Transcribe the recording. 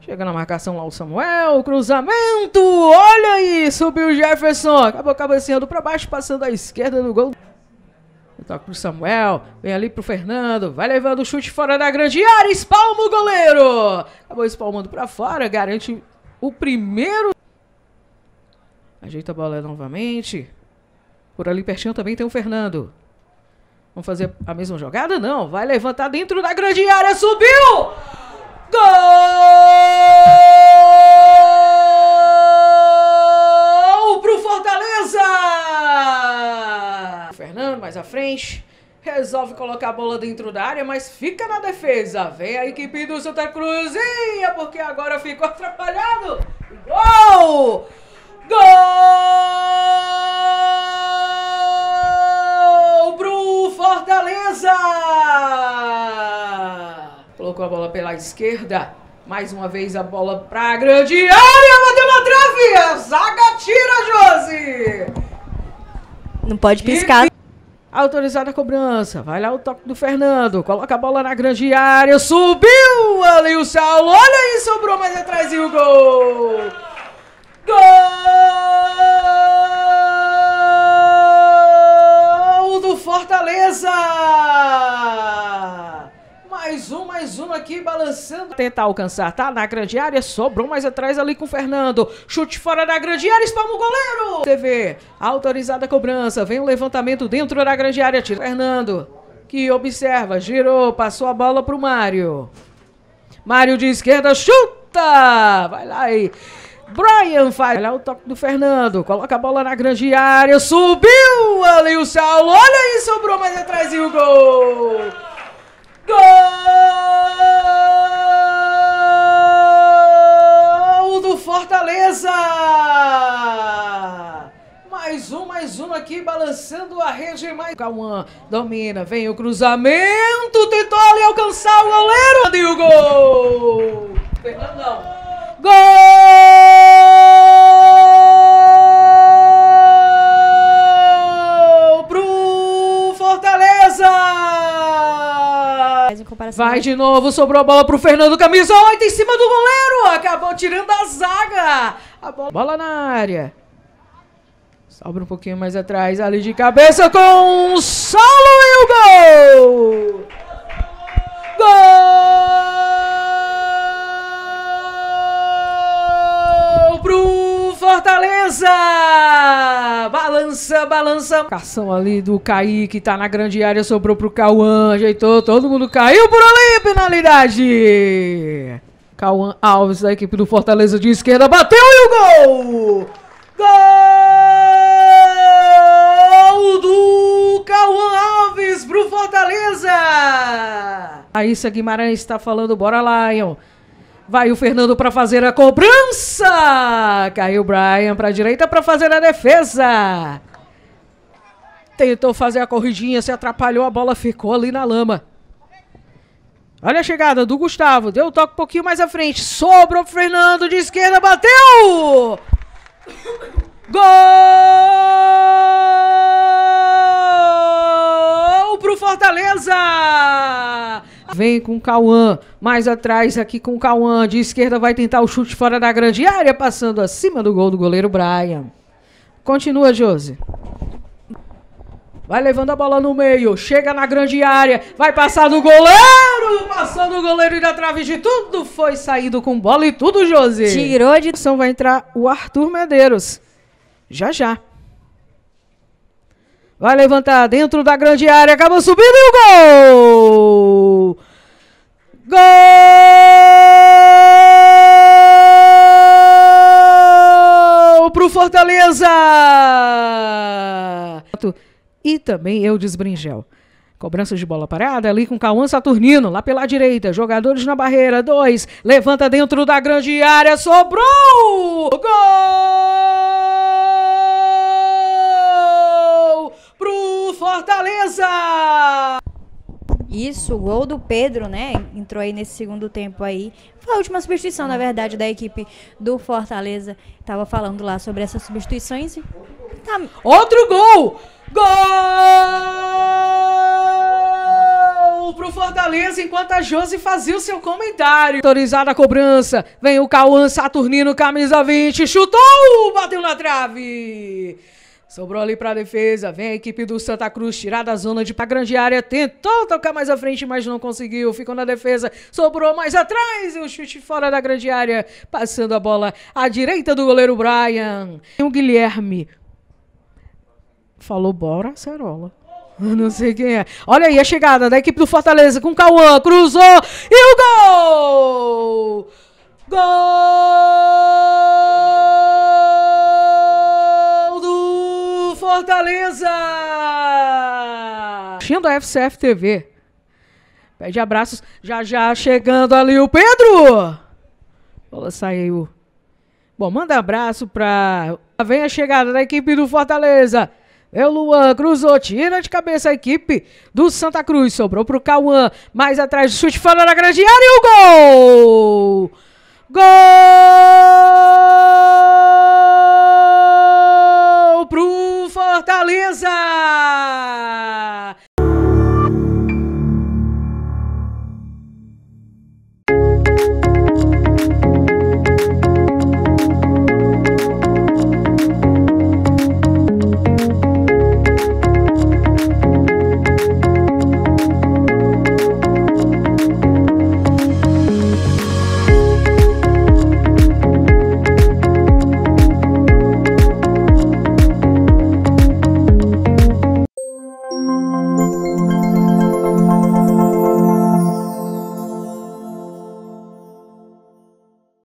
Chega na marcação lá o Samuel, cruzamento, olha aí, subiu o Jefferson, acabou cabeceando para baixo, passando à esquerda do gol. Toca pro Samuel, vem ali pro Fernando, vai levando o chute fora da grande área, espalma o goleiro! Acabou espalmando para fora, garante o primeiro. Ajeita a bola novamente. Por ali pertinho também tem o Fernando. Vamos fazer a mesma jogada? Não. Vai levantar dentro da grande área. Subiu! Gol pro Fortaleza! O Fernando mais à frente. Resolve colocar a bola dentro da área, mas fica na defesa. Vem a equipe do Santa Cruzinha, porque agora ficou atrapalhado. Gol! Gol! a bola pela esquerda. Mais uma vez a bola para a grande área. Ela deu na trave. Zaga tira, Josi. Não pode piscar. E... Autorizada a cobrança. Vai lá o toque do Fernando. Coloca a bola na grande área. Subiu ali o Saulo. Olha aí, sobrou mais atrás e o gol. Gol do Fortaleza mais uma aqui balançando. Tentar alcançar, tá? Na grande área, sobrou mais atrás ali com o Fernando. Chute fora da grande área, espalma o goleiro. TV, autorizada a cobrança. Vem o um levantamento dentro da grande área. Tira Fernando, que observa, girou, passou a bola pro Mário. Mário de esquerda, chuta! Vai lá aí. Brian faz. Olha o toque do Fernando. Coloca a bola na grande área. Subiu ali o Saulo. Olha aí, sobrou mais atrás e o gol. Gol do Fortaleza! Mais um, mais um aqui, balançando a rede. Mais... Cauã domina, vem o cruzamento, tentou ali alcançar o goleiro. E o gol! Fernandão. Gol! comparação. Vai de novo, sobrou a bola pro Fernando Camisa 8 em cima do goleiro. Acabou tirando a zaga. A bola, bola na área. Sobra um pouquinho mais atrás, ali de cabeça com o solo e o gol! Balança, balança. Cação ali do Kaique, tá na grande área, sobrou pro Cauã, ajeitou, todo mundo caiu por ali, penalidade. Cauã Alves, da equipe do Fortaleza de esquerda, bateu e o gol! Gol do Cauã Alves pro Fortaleza! Aí, Guimarães está falando, bora lá Lion. Vai o Fernando para fazer a cobrança. Caiu o Brian para a direita para fazer a defesa. Tentou fazer a corridinha, se atrapalhou, a bola ficou ali na lama. Olha a chegada do Gustavo. Deu o toque um pouquinho mais à frente. Sobrou o Fernando de esquerda, bateu! Gol pro Fortaleza! Vem com o Cauã mais atrás aqui com o Cauã, de esquerda vai tentar o chute fora da grande área, passando acima do gol do goleiro Brian. Continua, Josi. Vai levando a bola no meio, chega na grande área, vai passar do goleiro, passando o goleiro e da trave de tudo, foi saído com bola e tudo, Josi. Tirou de são vai entrar o Arthur Medeiros. Já já. Vai levantar dentro da grande área, acabou subindo e o gol! Fortaleza! E também eu desbringel. Cobrança de bola parada ali com Cauã Saturnino, lá pela direita. Jogadores na barreira, dois. Levanta dentro da grande área, sobrou! Gol! Pro Fortaleza! Isso, o gol do Pedro, né? Entrou aí nesse segundo tempo aí. Foi a última substituição, na verdade, da equipe do Fortaleza. Tava falando lá sobre essas substituições. E... Tá... Outro gol! Gol! Pro Fortaleza, enquanto a Josi fazia o seu comentário. Autorizada a cobrança. Vem o Cauã Saturnino, camisa 20. Chutou! Bateu na trave! Sobrou ali para a defesa, vem a equipe do Santa Cruz, tirar da zona de pra grande área, tentou tocar mais à frente, mas não conseguiu, ficou na defesa, sobrou mais atrás, e o chute fora da grande área, passando a bola à direita do goleiro Brian. E o Guilherme falou bora, Cerola. Não sei quem é. Olha aí a chegada da equipe do Fortaleza com o Cauã, cruzou e o gol! Fortaleza! Assistindo a FCF TV. Pede abraços. Já já chegando ali o Pedro! Olha, saiu. Bom, manda abraço pra. Vem a chegada da equipe do Fortaleza. É o Luan, cruzou, tira de cabeça a equipe do Santa Cruz. Sobrou pro Cauã. Mais atrás, chute fora na grande área e o gol! Gol!